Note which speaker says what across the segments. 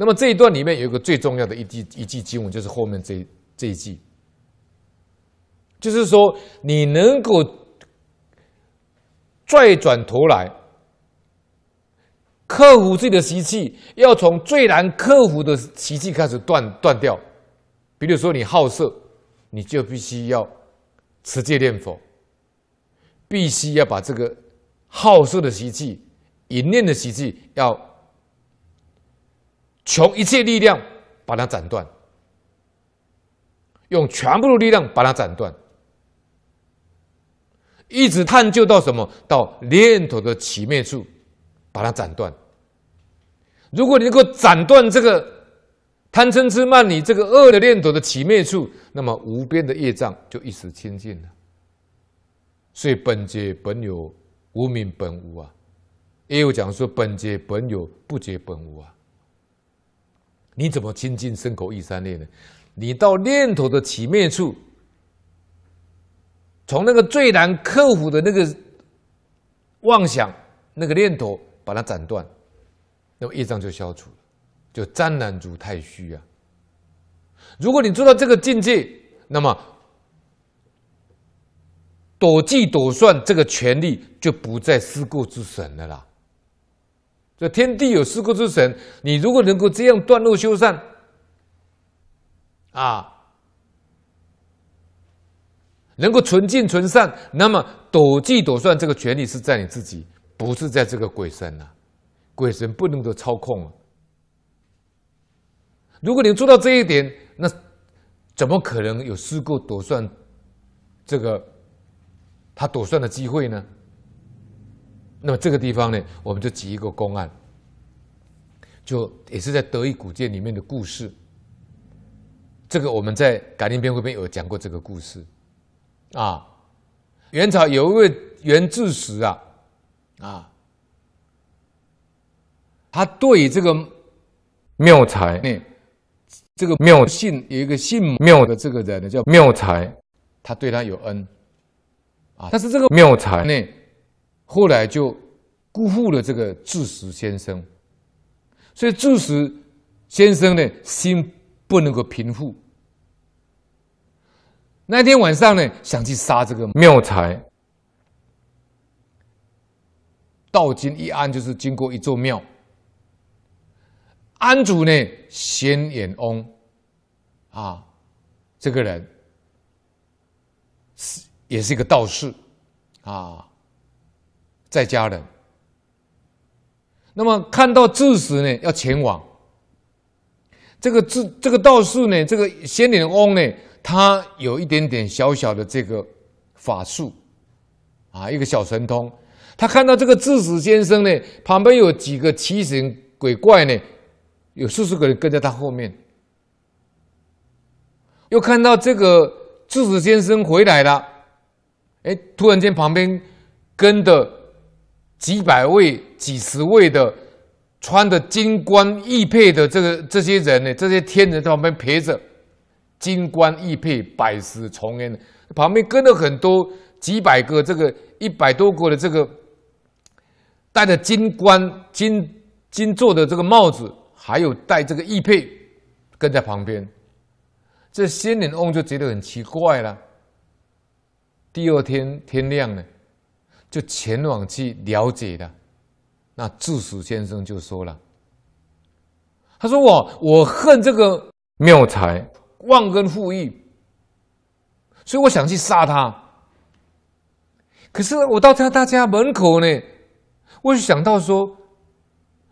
Speaker 1: 那么这一段里面有一个最重要的一句一句经文，就是后面这这一句，就是说你能够拽转头来，克服自己的习气，要从最难克服的习气开始断断掉。比如说你好色，你就必须要持戒念佛，必须要把这个好色的习气、淫念的习气要。穷一切力量把它斩断，用全部的力量把它斩断，一直探究到什么？到念头的起灭处，把它斩断。如果你能够斩断这个贪嗔痴慢你这个恶的念头的起灭处，那么无边的业障就一时清净了。所以本觉本有，无名本无啊，也有讲说本觉本有，不觉本无啊。你怎么清净身口意三念呢？你到念头的起灭处，从那个最难克服的那个妄想那个念头，把它斩断，那么业障就消除了，就湛然如太虚啊。如果你做到这个境界，那么躲计躲算这个权利就不在思过之神了啦。这天地有四个之神，你如果能够这样断路修善，啊，能够纯净纯善，那么躲计躲算这个权利是在你自己，不是在这个鬼神呐，鬼神不能够操控。啊。如果你做到这一点，那怎么可能有四故躲算这个他躲算的机会呢？那么这个地方呢，我们就举一个公案，就也是在《德意古建里面的故事。这个我们在《感应篇》会边有讲过这个故事？啊，元朝有一位元志时啊，啊，他对于这个妙才，这个妙姓有一个姓妙的这个人呢，叫妙才，他对他有恩啊，但是这个妙才呢。后来就辜负了这个智识先生，所以智识先生呢，心不能够平复。那天晚上呢，想去杀这个妙才。道经一安就是经过一座庙，安主呢，显眼翁，啊，这个人是也是一个道士，啊。在家的，那么看到智子呢，要前往这个智这个道士呢，这个仙脸翁呢，他有一点点小小的这个法术啊，一个小神通。他看到这个智子先生呢，旁边有几个奇形鬼怪呢，有数十个人跟在他后面。又看到这个智子先生回来了，哎，突然间旁边跟的。几百位、几十位的，穿着金冠玉佩的这个这些人呢，这些天人在旁边陪着，金冠玉佩，百十重恩，旁边跟了很多几百个、这个一百多个的这个，戴着金冠、金金做的这个帽子，还有戴这个玉佩，跟在旁边，这仙人翁就觉得很奇怪了。第二天天亮了。就前往去了解的，那智史先生就说了：“他说我我恨这个妙才、忘恩负义，所以我想去杀他。可是我到他他家门口呢，我就想到说，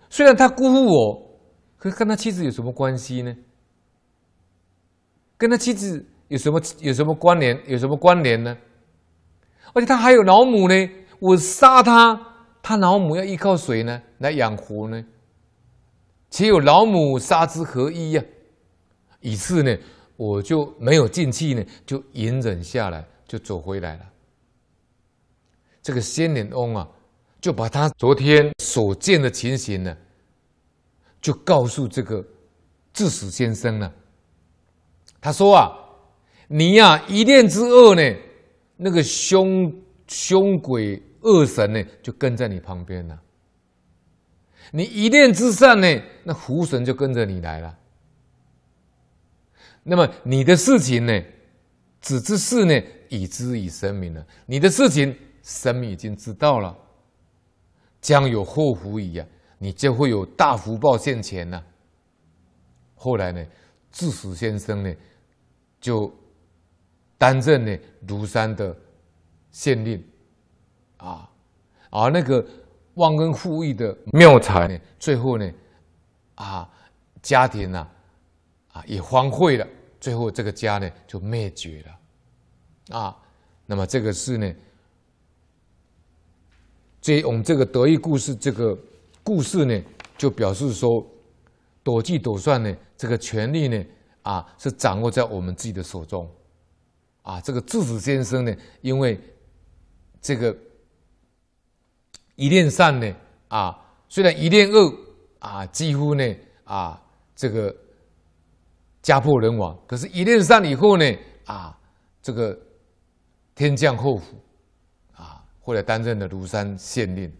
Speaker 1: 虽然他辜负我，可跟他妻子有什么关系呢？跟他妻子有什么有什么关联？有什么关联呢？而且他还有老母呢。”我杀他，他老母要依靠谁呢？来养活呢？岂有老母杀之何依呀？于是呢，我就没有进气呢，就隐忍下来，就走回来了。这个仙人翁啊，就把他昨天所见的情形呢，就告诉这个智死先生了。他说啊，你呀，一念之恶呢，那个凶凶鬼。恶神呢，就跟在你旁边了。你一念之善呢，那福神就跟着你来了。那么你的事情呢，子之事呢，已知已神明了。你的事情，神明已经知道了，将有祸福矣啊！你就会有大福报现前呢。后来呢，智史先生呢，就担任呢庐山的县令。啊，啊，那个忘恩负义的妙才呢，最后呢，啊，家庭呢，啊，也荒废了，最后这个家呢就灭绝了，啊，那么这个事呢，这我们这个得意故事，这个故事呢，就表示说，躲计躲算呢，这个权利呢，啊，是掌握在我们自己的手中，啊，这个智子先生呢，因为这个。一念善呢，啊，虽然一念恶，啊，几乎呢，啊，这个家破人亡。可是，一念善以后呢，啊，这个天降厚福，啊，后来担任了庐山县令。